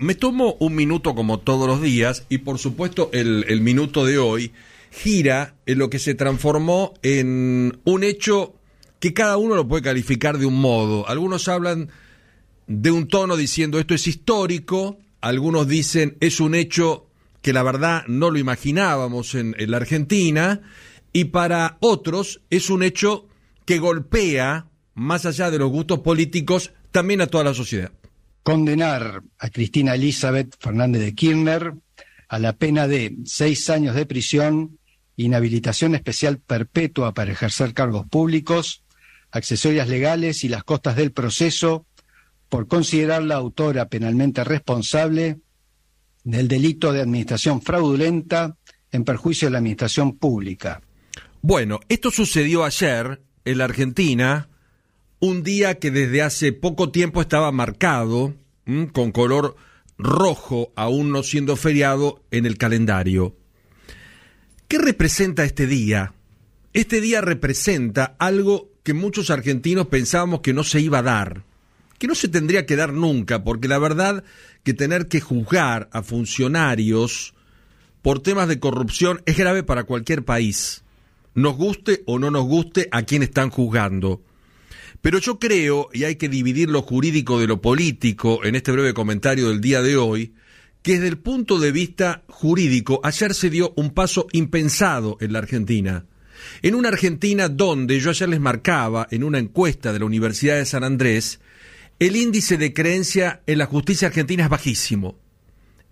Me tomo un minuto como todos los días y por supuesto el, minuto de hoy gira en lo que se transformó en un hecho que cada uno lo puede calificar de un modo. Algunos hablan de un tono diciendo esto es histórico, algunos dicen es un hecho que la verdad no lo imaginábamos en, en la Argentina y para otros es un hecho que golpea, más allá de los gustos políticos, también a toda la sociedad condenar a Cristina Elizabeth Fernández de Kirchner a la pena de seis años de prisión, inhabilitación especial perpetua para ejercer cargos públicos, accesorias legales y las costas del proceso por considerarla autora penalmente responsable del delito de administración fraudulenta en perjuicio de la administración pública. Bueno, esto sucedió ayer en la Argentina un día que desde hace poco tiempo estaba marcado con color rojo, aún no siendo feriado, en el calendario. ¿Qué representa este día? Este día representa algo que muchos argentinos pensábamos que no se iba a dar, que no se tendría que dar nunca, porque la verdad que tener que juzgar a funcionarios por temas de corrupción es grave para cualquier país, nos guste o no nos guste a quién están juzgando. Pero yo creo, y hay que dividir lo jurídico de lo político en este breve comentario del día de hoy, que desde el punto de vista jurídico ayer se dio un paso impensado en la Argentina. En una Argentina donde yo ayer les marcaba en una encuesta de la Universidad de San Andrés, el índice de creencia en la justicia argentina es bajísimo.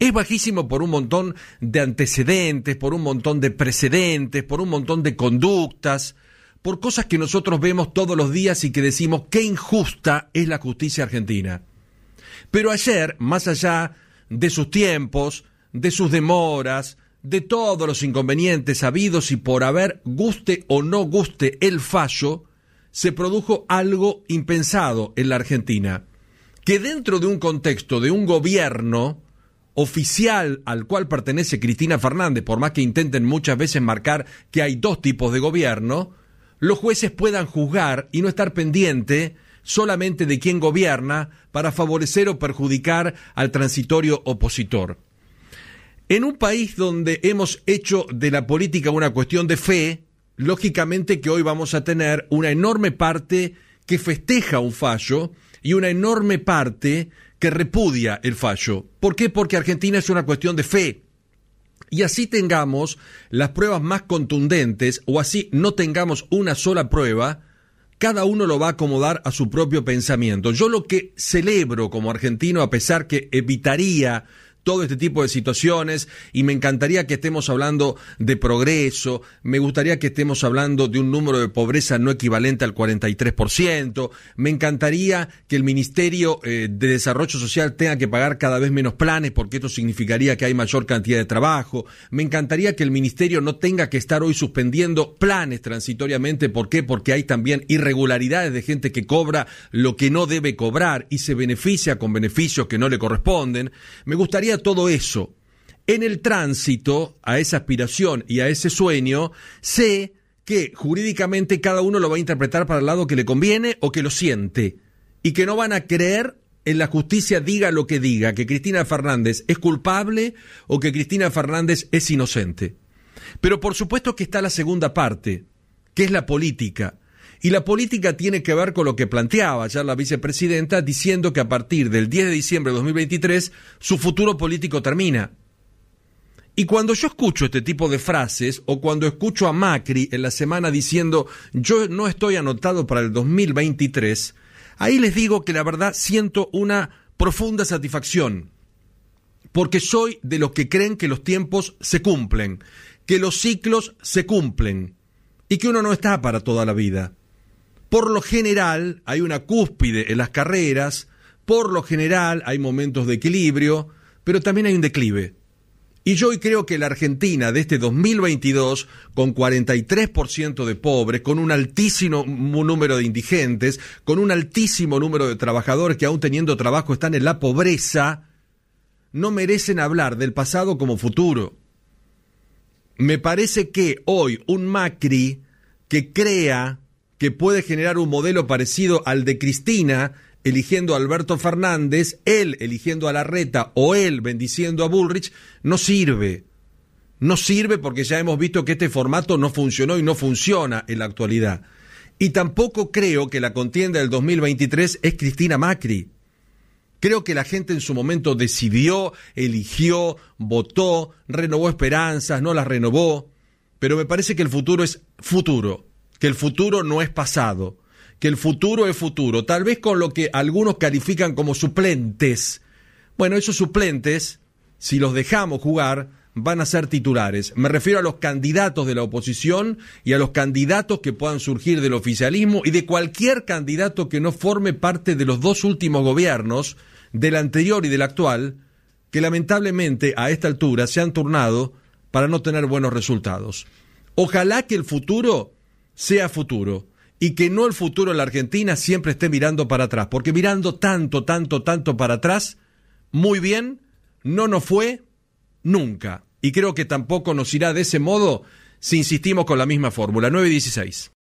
Es bajísimo por un montón de antecedentes, por un montón de precedentes, por un montón de conductas, por cosas que nosotros vemos todos los días y que decimos qué injusta es la justicia argentina. Pero ayer, más allá de sus tiempos, de sus demoras, de todos los inconvenientes habidos y por haber, guste o no guste el fallo, se produjo algo impensado en la Argentina, que dentro de un contexto de un gobierno oficial al cual pertenece Cristina Fernández, por más que intenten muchas veces marcar que hay dos tipos de gobierno, los jueces puedan juzgar y no estar pendiente solamente de quién gobierna para favorecer o perjudicar al transitorio opositor. En un país donde hemos hecho de la política una cuestión de fe, lógicamente que hoy vamos a tener una enorme parte que festeja un fallo y una enorme parte que repudia el fallo. ¿Por qué? Porque Argentina es una cuestión de fe y así tengamos las pruebas más contundentes o así no tengamos una sola prueba, cada uno lo va a acomodar a su propio pensamiento. Yo lo que celebro como argentino, a pesar que evitaría todo este tipo de situaciones y me encantaría que estemos hablando de progreso, me gustaría que estemos hablando de un número de pobreza no equivalente al 43%, me encantaría que el Ministerio eh, de Desarrollo Social tenga que pagar cada vez menos planes porque esto significaría que hay mayor cantidad de trabajo, me encantaría que el Ministerio no tenga que estar hoy suspendiendo planes transitoriamente, ¿por qué? Porque hay también irregularidades de gente que cobra lo que no debe cobrar y se beneficia con beneficios que no le corresponden, me gustaría todo eso. En el tránsito a esa aspiración y a ese sueño, sé que jurídicamente cada uno lo va a interpretar para el lado que le conviene o que lo siente, y que no van a creer en la justicia diga lo que diga, que Cristina Fernández es culpable o que Cristina Fernández es inocente. Pero por supuesto que está la segunda parte, que es la política, y la política tiene que ver con lo que planteaba ya la vicepresidenta diciendo que a partir del 10 de diciembre de 2023 su futuro político termina. Y cuando yo escucho este tipo de frases o cuando escucho a Macri en la semana diciendo yo no estoy anotado para el 2023, ahí les digo que la verdad siento una profunda satisfacción, porque soy de los que creen que los tiempos se cumplen, que los ciclos se cumplen y que uno no está para toda la vida. Por lo general hay una cúspide en las carreras, por lo general hay momentos de equilibrio, pero también hay un declive. Y yo hoy creo que la Argentina de este 2022, con 43% de pobres, con un altísimo número de indigentes, con un altísimo número de trabajadores que aún teniendo trabajo están en la pobreza, no merecen hablar del pasado como futuro. Me parece que hoy un Macri que crea que puede generar un modelo parecido al de Cristina eligiendo a Alberto Fernández, él eligiendo a Larreta o él bendiciendo a Bullrich, no sirve. No sirve porque ya hemos visto que este formato no funcionó y no funciona en la actualidad. Y tampoco creo que la contienda del 2023 es Cristina Macri. Creo que la gente en su momento decidió, eligió, votó, renovó esperanzas, no las renovó, pero me parece que el futuro es futuro que el futuro no es pasado, que el futuro es futuro, tal vez con lo que algunos califican como suplentes. Bueno, esos suplentes, si los dejamos jugar, van a ser titulares. Me refiero a los candidatos de la oposición y a los candidatos que puedan surgir del oficialismo y de cualquier candidato que no forme parte de los dos últimos gobiernos, del anterior y del actual, que lamentablemente a esta altura se han turnado para no tener buenos resultados. Ojalá que el futuro sea futuro y que no el futuro en la Argentina siempre esté mirando para atrás, porque mirando tanto, tanto, tanto para atrás, muy bien, no nos fue nunca. Y creo que tampoco nos irá de ese modo si insistimos con la misma fórmula. nueve y